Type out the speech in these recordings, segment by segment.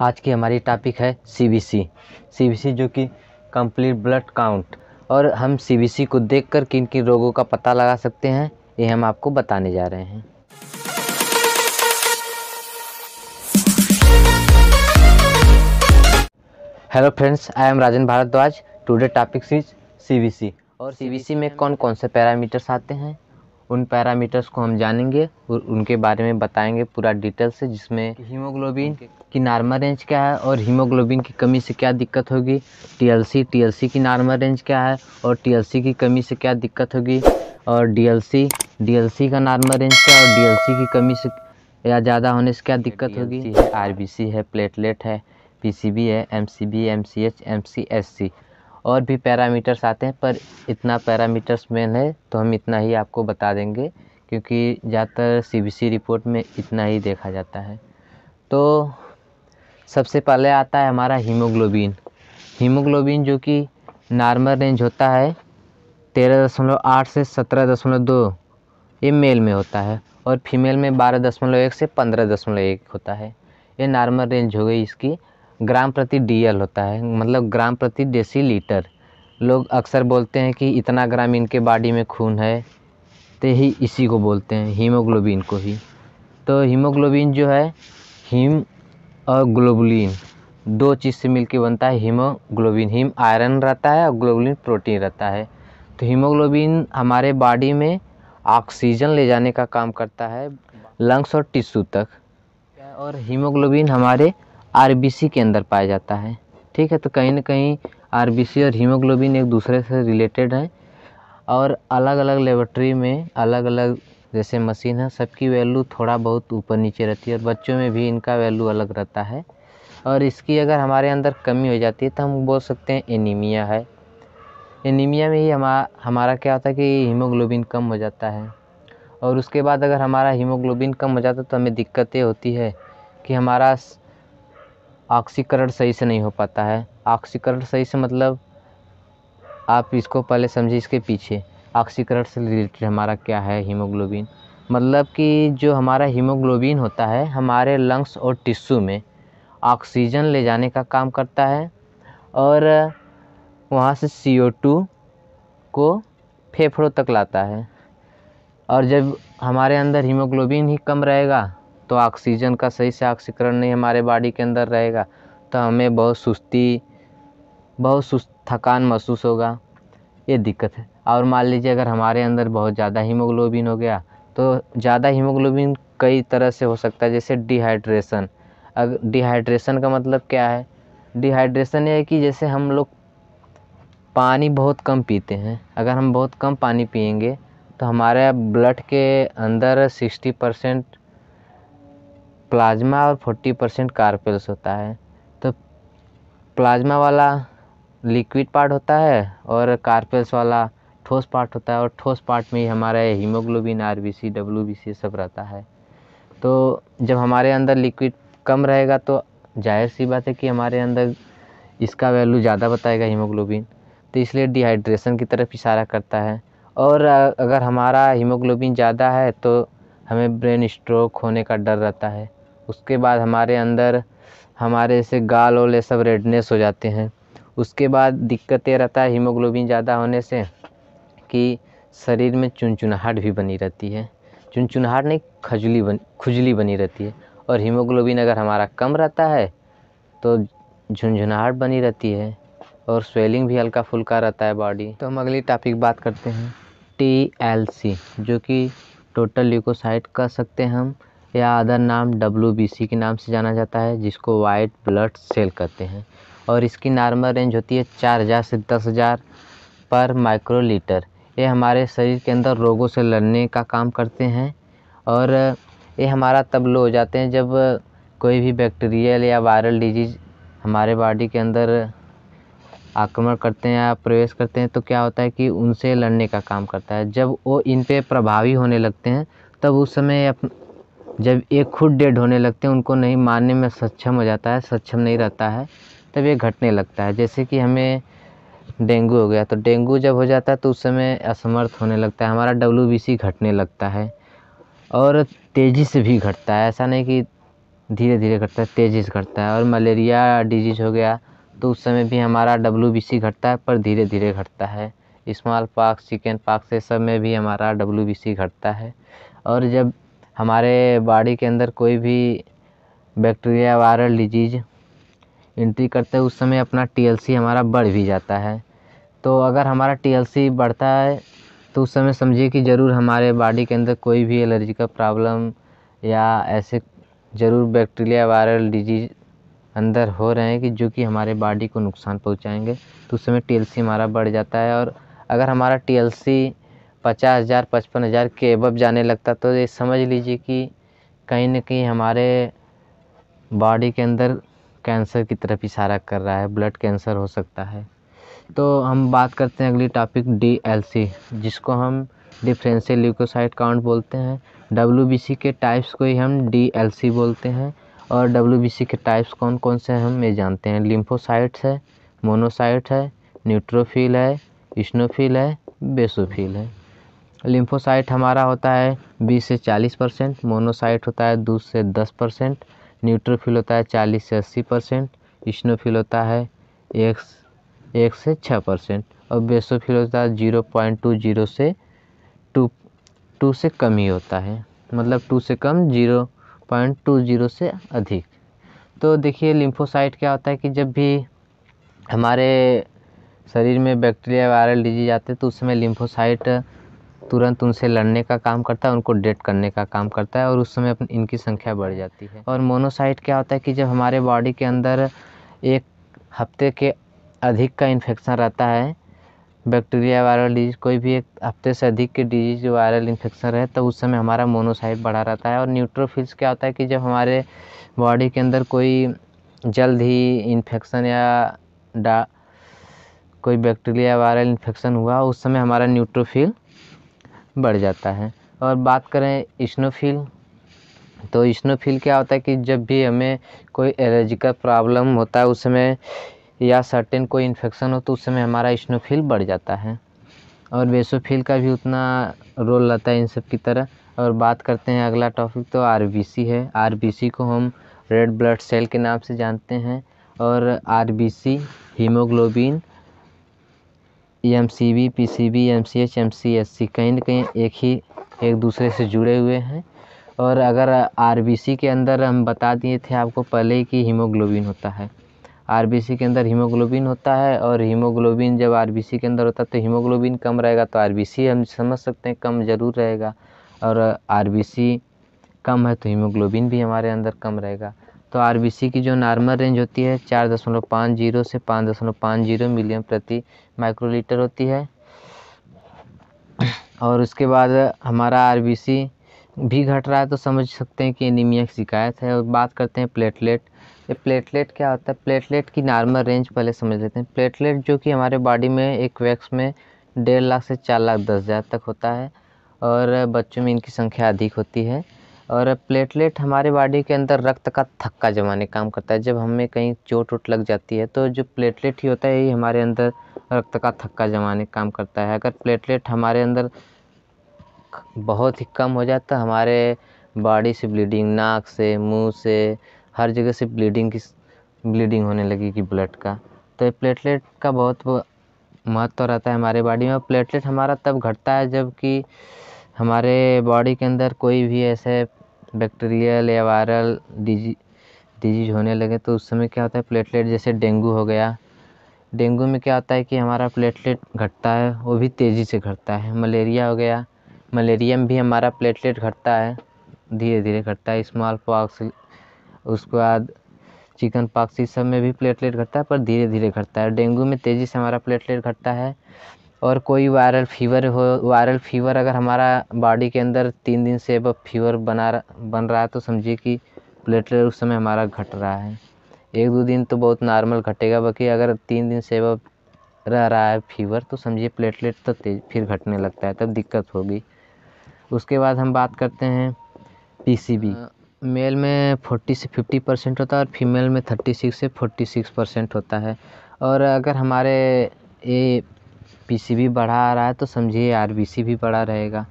आज की हमारी टॉपिक है सीबीसी सीबीसी जो कि कंप्लीट ब्लड काउंट और हम सीबीसी को देखकर किन किन रोगों का पता लगा सकते हैं ये हम आपको बताने जा रहे हैं hello friends I am Rajan Bhardwaj today topics is CBC और सीबीसी में कौन कौन से पैरामीटर्स आते हैं उन पैरामीटर्स को हम जानेंगे और उनके बारे में बताएंगे पूरा डिटेल से जिसमें हीमोग्लोबिन की नॉर्मल रेंज क्या है और हीमोग्लोबिन की कमी से क्या दिक्कत होगी टीएलसी टीएलसी की नॉर्मल रेंज क्या है और टीएलसी की कमी से क्या दिक्कत होगी और डीएलसी डीएलसी का नॉर्मल रेंज क्या और डीएलसी की कमी से या ज़्यादा होने से क्या दिक्कत होगी बी सी है प्लेटलेट है बी है सी एस सी और भी पैरामीटर्स आते हैं पर इतना पैरामीटर्स मेन है तो हम इतना ही आपको बता देंगे क्योंकि ज़्यादातर सीबीसी रिपोर्ट में इतना ही देखा जाता है तो सबसे पहले आता है हमारा हीमोग्लोबिन हीमोग्लोबिन जो कि नॉर्मल रेंज होता है तेरह दशमलव आठ से सत्रह दशमलव दो ये मेल में होता है और फीमेल में बारह दशमलव एक से पंद्रह दशमलव एक होता है ये नॉर्मल रेंज हो गई इसकी ग्राम प्रति डीएल होता है मतलब ग्राम प्रति डेसी लीटर लोग अक्सर बोलते हैं कि इतना ग्राम इनके बॉडी में खून है तो ही इसी को बोलते हैं हीमोग्लोबिन को ही तो हीमोग्लोबिन जो है हीम और ग्लोबुलिन दो चीज़ से मिलके बनता है हीमोग्लोबिन हीम आयरन रहता है और ग्लोबुलिन प्रोटीन रहता है तो हीमोग्लोबिन हमारे बॉडी में ऑक्सीजन ले जाने का काम करता है लंग्स और टिश्यू तक और हीमोग्लोबिन हमारे आरबीसी के अंदर पाया जाता है ठीक है तो कहीं ना कहीं आरबीसी और हीमोग्लोबिन एक दूसरे से रिलेटेड हैं और अलग अलग लेबोरेटरी में अलग अलग जैसे मशीन है सबकी वैल्यू थोड़ा बहुत ऊपर नीचे रहती है और बच्चों में भी इनका वैल्यू अलग रहता है और इसकी अगर हमारे अंदर कमी हो जाती है तो हम बोल सकते हैं एनीमिया है एनीमिया में ही हमारा हमारा क्या होता है कि हीमोग्लोबिन कम हो जाता है और उसके बाद अगर हमारा हीमोग्लोबिन कम हो जाता है तो हमें दिक्कतें होती है कि हमारा ऑक्सीकरण सही से नहीं हो पाता है ऑक्सीकरण सही से मतलब आप इसको पहले समझिए इसके पीछे ऑक्सीकरण से रिलेटेड हमारा क्या है हीमोग्लोबिन मतलब कि जो हमारा हीमोग्लोबिन होता है हमारे लंग्स और टिश्यू में ऑक्सीजन ले जाने का काम करता है और वहाँ से सी ओ टू को फेफड़ों तक लाता है और जब हमारे अंदर हीमोग्लोबिन ही कम रहेगा तो ऑक्सीजन का सही से ऑक्सीकरण नहीं हमारे बॉडी के अंदर रहेगा तो हमें बहुत सुस्ती बहुत सुस्त थकान महसूस होगा ये दिक्कत है और मान लीजिए अगर हमारे अंदर बहुत ज़्यादा हीमोग्लोबिन हो गया तो ज़्यादा हीमोग्लोबिन कई तरह से हो सकता है जैसे डिहाइड्रेशन अगर डिहाइड्रेशन का मतलब क्या है डिहाइड्रेशन ये है कि जैसे हम लोग पानी बहुत कम पीते हैं अगर हम बहुत कम पानी पियेंगे तो हमारे ब्लड के अंदर सिक्सटी परसेंट प्लाज्मा और फोर्टी परसेंट कार्पेल्स होता है तो प्लाज्मा वाला लिक्विड पार्ट होता है और कार्पेल्स वाला ठोस पार्ट होता है और ठोस पार्ट में ही हमारा haemoglobin R B C W B C सब रहता है तो जब हमारे अंदर लिक्विड कम रहेगा तो जाहिर सी बात है कि हमारे अंदर इसका वैल्यू ज़्यादा बताएगा हीमोग्लोबिन तो इसलिए डिहाइड्रेशन की तरफ इशारा करता है और अगर हमारा हीमोग्लोबिन ज़्यादा है तो हमें ब्रेन स्ट्रोक होने का डर रहता है उसके बाद हमारे अंदर हमारे से गाल वाले सब रेडनेस हो जाते हैं उसके बाद दिक्कतें रहता है हीमोग्लोबिन ज़्यादा होने से कि शरीर में चुनचुनाहट भी बनी रहती है चुनचुनाहट नहीं खजली बन खुजली बनी रहती है और हीमोग्लोबिन अगर हमारा कम रहता है तो झुनझुनाहट बनी रहती है और स्वेलिंग भी हल्का फुल्का रहता है बॉडी तो हम अगली टॉपिक बात करते हैं टी एल सी जो कि टोटल ल्यूकोसाइट कह सकते हैं हम या अदर नाम डब्ल्यू बी सी के नाम से जाना जाता है जिसको वाइट ब्लड सेल कहते हैं और इसकी नॉर्मल रेंज होती है चार हज़ार से दस हज़ार पर माइक्रो लीटर ये हमारे शरीर के अंदर रोगों से लड़ने का काम करते हैं और ये हमारा तब लो हो जाते हैं जब कोई भी बैक्टीरियल या वायरल डिजीज़ हमारे बॉडी के अंदर आक्रमण करते हैं या प्रवेश करते हैं तो क्या होता है कि उनसे लड़ने का काम करता है जब वो इन पर प्रभावी होने लगते हैं तब उस समय जब ये खुद डेड होने लगते हैं उनको नहीं मारने में सक्षम हो जाता है सक्षम नहीं रहता है तब ये घटने लगता है जैसे कि हमें डेंगू हो गया तो डेंगू जब हो जाता है तो उस समय असमर्थ होने लगता है हमारा डब्ल्यू घटने लगता है और तेज़ी से भी घटता है ऐसा नहीं कि धीरे धीरे घटता है तेज़ी से घटता है और मलेरिया डिजीज़ हो गया तो उस समय भी हमारा डब्ल्यू घटता है पर धीरे धीरे घटता है इस्माल पार्क चिकन पार्क ये सब में भी हमारा डब्ल्यू घटता है और जब हमारे बॉडी के अंदर कोई भी बैक्टीरिया वायरल डिजीज़ एंट्री करते हैं उस समय अपना टी एल सी हमारा बढ़ भी जाता है तो अगर हमारा टी एल सी बढ़ता है तो उस समय समझिए कि ज़रूर हमारे बॉडी के अंदर कोई भी एलर्जी का प्रॉब्लम या ऐसे ज़रूर बैक्टीरिया वायरल डिजीज अंदर हो रहे हैं कि जो कि हमारे बॉडी को नुकसान पहुंचाएंगे तो उस समय टी एल सी हमारा बढ़ जाता है और अगर हमारा टी एल सी पचास हज़ार पचपन हज़ार के एबब जाने लगता तो ये समझ लीजिए कि कहीं ना कहीं हमारे बॉडी के अंदर कैंसर की तरफ इशारा कर रहा है ब्लड कैंसर हो सकता है तो हम बात करते हैं अगली टॉपिक डी एल सी जिसको हम डिफरेंशियल ल्यूकोसाइट काउंट बोलते हैं डब्ल्यू बी सी के टाइप्स को ही हम डी एल सी बोलते हैं और डब्ल्यू बी सी के टाइप्स कौन कौन से हम ये जानते हैं लिम्फोसाइट्स है मोनोसाइट है न्यूट्रोफिल है इश्नोफिल है बेसोफिल है लिम्फोसाइट हमारा होता है बीस से चालीस परसेंट मोनोसाइट होता है दो से दस परसेंट न्यूट्रोफिल होता है चालीस से अस्सी परसेंट स्नोफिल होता है एक एक से छः परसेंट और बेसोफिल होता है जीरो पॉइंट टू जीरो से टू टू से कम ही होता है मतलब टू से कम जीरो पॉइंट टू जीरो से अधिक तो देखिए लिम्फोसाइट क्या होता है कि जब भी हमारे शरीर में बैक्टीरिया वायरल डिजीज आते हैं तो उस समय लिम्फोसाइट तुरंत उनसे लड़ने का काम करता है उनको डेट करने का काम करता है और उस समय इनकी संख्या बढ़ जाती है और मोनोसाइट क्या होता है कि जब हमारे बॉडी के अंदर एक हफ्ते के अधिक का इन्फेक्शन रहता है बैक्टीरिया वायरल डिजीज़ कोई भी एक हफ्ते से अधिक के डिजीज वायरल इन्फेक्शन है तो उस समय हमारा मोनोसाइट बढ़ा रहता है और न्यूट्रोफिल्स क्या होता है कि जब हमारे बॉडी के अंदर कोई जल्द ही इन्फेक्शन या डा कोई बैक्टीरिया वायरल इन्फेक्शन हुआ उस समय हमारा न्यूट्रोफिल बढ़ जाता है और बात करें स्नोफिल तो स्नोफिल क्या होता है कि जब भी हमें कोई एलर्जी का प्रॉब्लम होता है उस समय या सर्टेन कोई इन्फेक्शन हो तो उस समय हमारा स्नोफिल बढ़ जाता है और बेसोफिल का भी उतना रोल रहता है इन सब की तरह और बात करते हैं अगला टॉपिक तो आर है आर को हम रेड ब्लड सेल के नाम से जानते हैं और R haemoglobin M C B P C B M C H M C S C कहीं ना कहीं एक ही एक दूसरे से जुड़े हुए हैं और अगर आर बी सी के अंदर हम बता दिए थे आपको पहले ही कि हीमोग्लोबिन होता है आर बी सी के अंदर हीमोग्लोबिन होता है और हीमोग्लोबिन जब आर बी सी के अंदर होता है तो हीमोग्लोबिन कम रहेगा तो आर बी सी हम समझ सकते हैं कम ज़रूर रहेगा और आर बी सी कम है तो हीमोग्लोबिन भी हमारे अंदर कम रहेगा तो आर की जो नॉर्मल रेंज होती है चार दशमलव पाँच जीरो से पाँच दशमलव पाँच जीरो मिलियन प्रति माइक्रोलीटर होती है और उसके बाद हमारा आर भी घट रहा है तो समझ सकते हैं कि एनीमिया की शिकायत है और बात करते हैं प्लेटलेट ये प्लेटलेट क्या होता है प्लेटलेट की नॉर्मल रेंज पहले समझ लेते हैं प्लेटलेट जो कि हमारे बॉडी में एक वैक्स में डेढ़ लाख से चार लाख दस हज़ार तक होता है और बच्चों में इनकी संख्या अधिक होती है और प्लेटलेट हमारे बॉडी के अंदर रक्त का थक्का जमाने काम करता है जब हमें कहीं चोट उट लग जाती है तो जो प्लेटलेट ही होता है यही हमारे अंदर रक्त का थक्का जमाने काम करता है अगर प्लेटलेट हमारे अंदर बहुत ही कम हो जाता हमारे बॉडी से ब्लीडिंग नाक से मुंह से हर जगह से ब्लीडिंग की ब्लीडिंग होने लगेगी ब्लड का तो प्लेटलेट का बहुत महत्व रहता है हमारे बॉडी में प्लेटलेट हमारा तब घटता है जबकि हमारे बॉडी के अंदर कोई भी ऐसे बैक्टीरियल या वायरल डिजी डिजीज होने लगे तो उस समय क्या होता है प्लेटलेट जैसे डेंगू हो गया डेंगू में क्या होता है कि हमारा प्लेटलेट घटता है वो भी तेज़ी से घटता है मलेरिया हो गया मलेरिया में भी हमारा प्लेटलेट घटता है धीरे धीरे घटता है स्मॉल पॉक्स उसके बाद चिकन पॉक्स इस सब में भी प्लेटलेट घटता है पर धीरे धीरे घटता है डेंगू में तेज़ी से हमारा प्लेटलेट घटता है और कोई वायरल फीवर हो वायरल फीवर अगर हमारा बॉडी के अंदर तीन दिन से अब फीवर बना बन रहा है तो समझिए कि प्लेटलेट उस समय हमारा घट रहा है एक दो दिन तो बहुत नॉर्मल घटेगा बाकी अगर तीन दिन से अब रह रहा है फीवर तो समझिए प्लेटलेट तो तेज फिर घटने लगता है तब दिक्कत होगी उसके बाद हम बात करते हैं पीसीबी मेल हाँ। में फोर्टी से फिफ्टी परसेंट होता है और फीमेल में थर्टी सिक्स से फोर्टी सिक्स परसेंट होता है और अगर हमारे ये पी सी बी बढ़ा आ रहा है तो समझिए आर बी सी भी बढ़ा रहेगा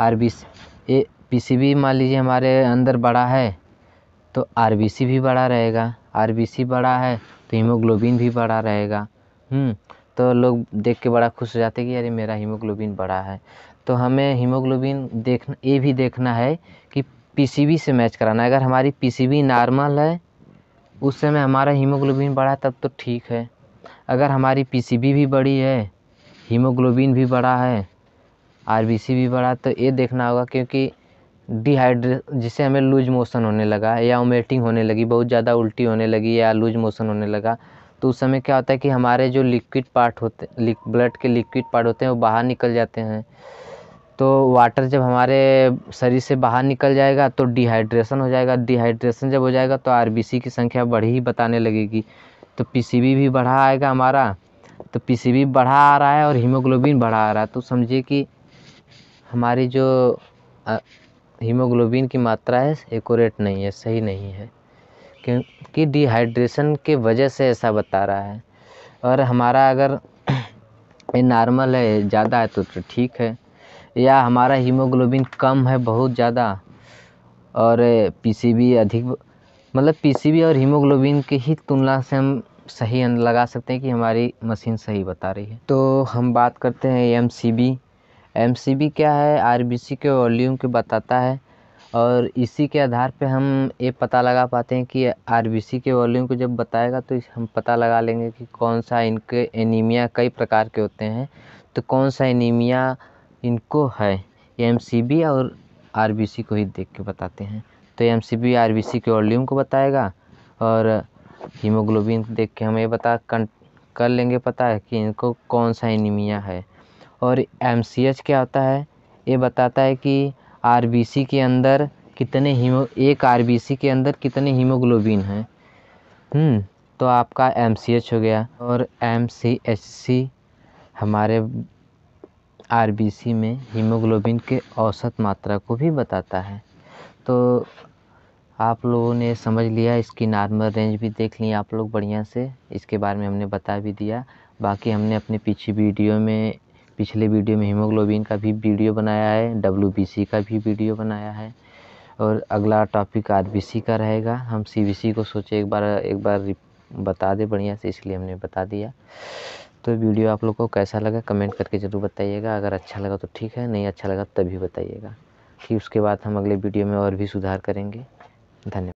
आर बी सी ये पी सी बी मान लीजिए हमारे अंदर बढ़ा है तो आर बी सी भी बढ़ा रहेगा आर बी सी बढ़ा है तो हीमोग्लोबिन भी बढ़ा रहेगा हम्म, तो लोग देख के बड़ा खुश हो जाते कि अरे मेरा हीमोग्लोबिन बढ़ा है तो हमें हीमोग्लोबिन देखना ये भी देखना है कि पीसीबी से मैच कराना है अगर हमारी पीसीबी नॉर्मल है उस समय हमारा हीमोग्लोबिन बढ़ा तब तो ठीक है अगर हमारी पीसीबी भी बड़ी है हीमोग्लोबिन भी बढ़ा है आर बी सी भी बढ़ा तो ये देखना होगा क्योंकि डिहाइड्रे जिससे हमें लूज मोशन होने लगा या ओमेटिंग होने लगी बहुत ज़्यादा उल्टी होने लगी या लूज मोशन होने लगा तो उस समय क्या होता है कि हमारे जो लिक्विड पार्ट होते ब्लड के लिक्विड पार्ट होते हैं वो बाहर निकल जाते हैं तो वाटर जब हमारे शरीर से बाहर निकल जाएगा तो डिहाइड्रेशन हो जाएगा डिहाइड्रेशन जब हो जाएगा तो आर की संख्या बढ़ी ही बताने लगेगी तो पी भी बढ़ा आएगा हमारा तो पी बढ़ा आ रहा है और हीमोग्लोबिन बढ़ा आ रहा है तो समझिए कि हमारी जो हीमोग्लोबिन की मात्रा है एकोरेट नहीं है सही नहीं है क्योंकि डिहाइड्रेशन के वजह से ऐसा बता रहा है और हमारा अगर ये नॉर्मल है ज़्यादा है तो, तो ठीक है या हमारा हीमोग्लोबिन कम है बहुत ज़्यादा और पीसीबी अधिक मतलब पीसीबी और हीमोग्लोबिन की ही तुलना से हम सही अंद लगा सकते हैं कि हमारी मशीन सही बता रही है तो हम बात करते हैं M C B M C B क्या है आर बी सी के वॉल्यूम के बताता है और इसी के आधार पे हम ये पता लगा पाते हैं कि आर बी सी के वॉल्यूम को जब बताएगा तो हम पता लगा लेंगे कि कौन सा इनके एनीमिया कई प्रकार के होते हैं तो कौन सा एनीमिया इनको है एम सी बी और आर बी सी को ही देख के बताते हैं तो M C B R B C के वॉल्यूम को बताएगा और हीमोग्लोबिन देख के हम ये बता कर लेंगे पता है कि इनको कौन सा एनीमिया है और एम सी एच क्या होता है ये बताता है कि आर बी सी के अंदर कितने हीमो एक आर बी सी के अंदर कितने हीमोग्लोबिन हैं हम्म, तो आपका एम सी एच हो गया और एम सी एच सी हमारे आर बी सी में हीमोग्लोबिन के औसत मात्रा को भी बताता है तो आप लोगों ने समझ लिया इसकी नॉर्मल रेंज भी देख ली आप लोग बढ़िया से इसके बारे में हमने बता भी दिया बाकी हमने अपने पीछे वीडियो में पिछले वीडियो में हीमोग्लोबिन का भी वीडियो बनाया है डब्ल्यू का भी वीडियो बनाया है और अगला टॉपिक आर का रहेगा हम सी को सोचे एक बार एक बार बता दे बढ़िया से इसलिए हमने बता दिया तो वीडियो आप लोग को कैसा लगा कमेंट करके ज़रूर बताइएगा अगर अच्छा लगा तो ठीक है नहीं अच्छा लगा तो तभी बताइएगा फिर उसके बाद हम अगले वीडियो में और भी सुधार करेंगे 当然。